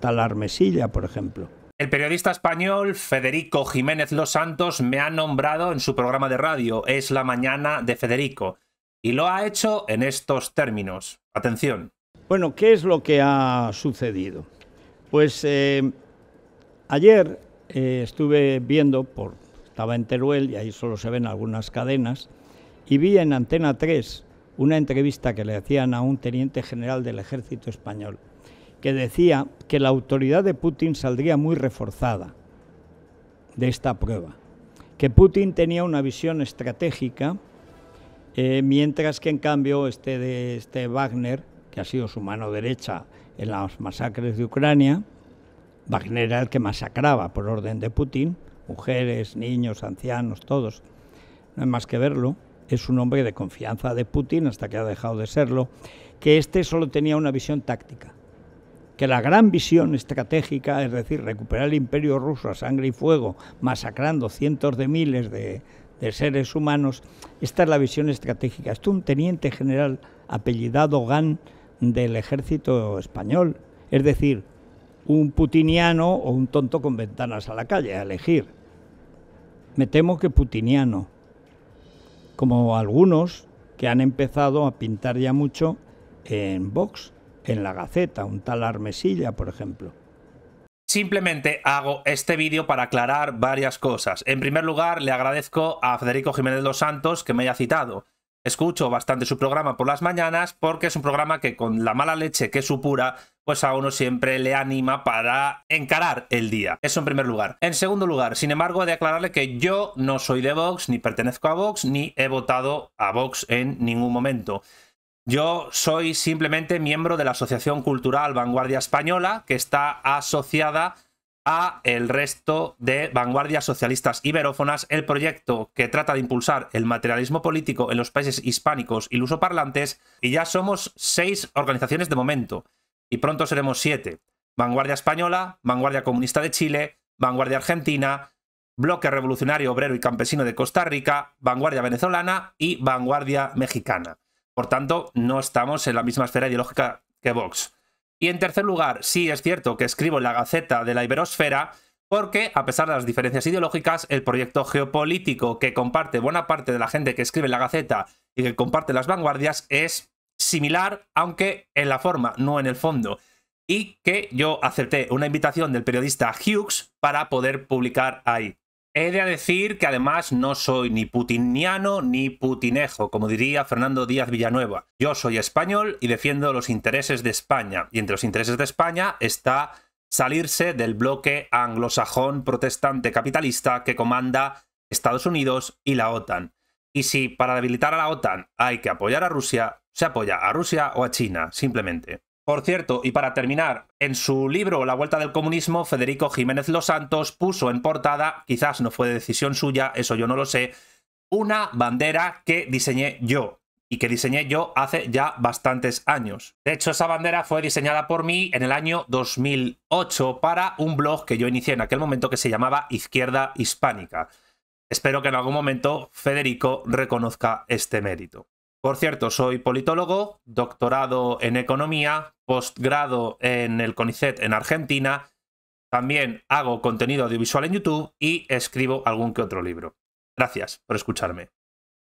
talar por ejemplo. El periodista español Federico Jiménez Los Santos me ha nombrado en su programa de radio Es la mañana de Federico y lo ha hecho en estos términos. Atención. Bueno, ¿qué es lo que ha sucedido? Pues eh, ayer eh, estuve viendo, por, estaba en Teruel y ahí solo se ven algunas cadenas, y vi en Antena 3 una entrevista que le hacían a un teniente general del ejército español que decía que la autoridad de Putin saldría muy reforzada de esta prueba, que Putin tenía una visión estratégica, eh, mientras que en cambio este, de, este Wagner, que ha sido su mano derecha en las masacres de Ucrania, Wagner era el que masacraba por orden de Putin, mujeres, niños, ancianos, todos, no hay más que verlo, es un hombre de confianza de Putin hasta que ha dejado de serlo, que este solo tenía una visión táctica que la gran visión estratégica, es decir, recuperar el imperio ruso a sangre y fuego, masacrando cientos de miles de, seres humanos, esta es la visión estratégica. Esto un teniente general apellidado Gan del ejército español, es decir, un putiniano o un tonto con ventanas a la calle, a elegir. Me temo que putiniano, como algunos que han empezado a pintar ya mucho en Vox en la Gaceta, un tal Armesilla, por ejemplo. Simplemente hago este vídeo para aclarar varias cosas. En primer lugar, le agradezco a Federico Jiménez Los Santos que me haya citado. Escucho bastante su programa por las mañanas porque es un programa que con la mala leche que supura, pues a uno siempre le anima para encarar el día. Eso en primer lugar. En segundo lugar, sin embargo, he de aclararle que yo no soy de Vox, ni pertenezco a Vox, ni he votado a Vox en ningún momento. Yo soy simplemente miembro de la Asociación Cultural Vanguardia Española, que está asociada a el resto de vanguardias socialistas iberófonas, el proyecto que trata de impulsar el materialismo político en los países hispánicos y lusoparlantes, y ya somos seis organizaciones de momento, y pronto seremos siete. Vanguardia Española, Vanguardia Comunista de Chile, Vanguardia Argentina, Bloque Revolucionario Obrero y Campesino de Costa Rica, Vanguardia Venezolana y Vanguardia Mexicana. Por tanto, no estamos en la misma esfera ideológica que Vox. Y en tercer lugar, sí es cierto que escribo en la Gaceta de la Iberosfera porque, a pesar de las diferencias ideológicas, el proyecto geopolítico que comparte buena parte de la gente que escribe en la Gaceta y que comparte las vanguardias es similar, aunque en la forma, no en el fondo. Y que yo acepté una invitación del periodista Hughes para poder publicar ahí. He de decir que además no soy ni putiniano ni putinejo, como diría Fernando Díaz Villanueva. Yo soy español y defiendo los intereses de España. Y entre los intereses de España está salirse del bloque anglosajón protestante capitalista que comanda Estados Unidos y la OTAN. Y si para debilitar a la OTAN hay que apoyar a Rusia, se apoya a Rusia o a China, simplemente. Por cierto, y para terminar, en su libro La Vuelta del Comunismo, Federico Jiménez Los Santos puso en portada, quizás no fue decisión suya, eso yo no lo sé, una bandera que diseñé yo y que diseñé yo hace ya bastantes años. De hecho, esa bandera fue diseñada por mí en el año 2008 para un blog que yo inicié en aquel momento que se llamaba Izquierda Hispánica. Espero que en algún momento Federico reconozca este mérito. Por cierto, soy politólogo, doctorado en economía, postgrado en el CONICET en Argentina, también hago contenido audiovisual en YouTube y escribo algún que otro libro. Gracias por escucharme.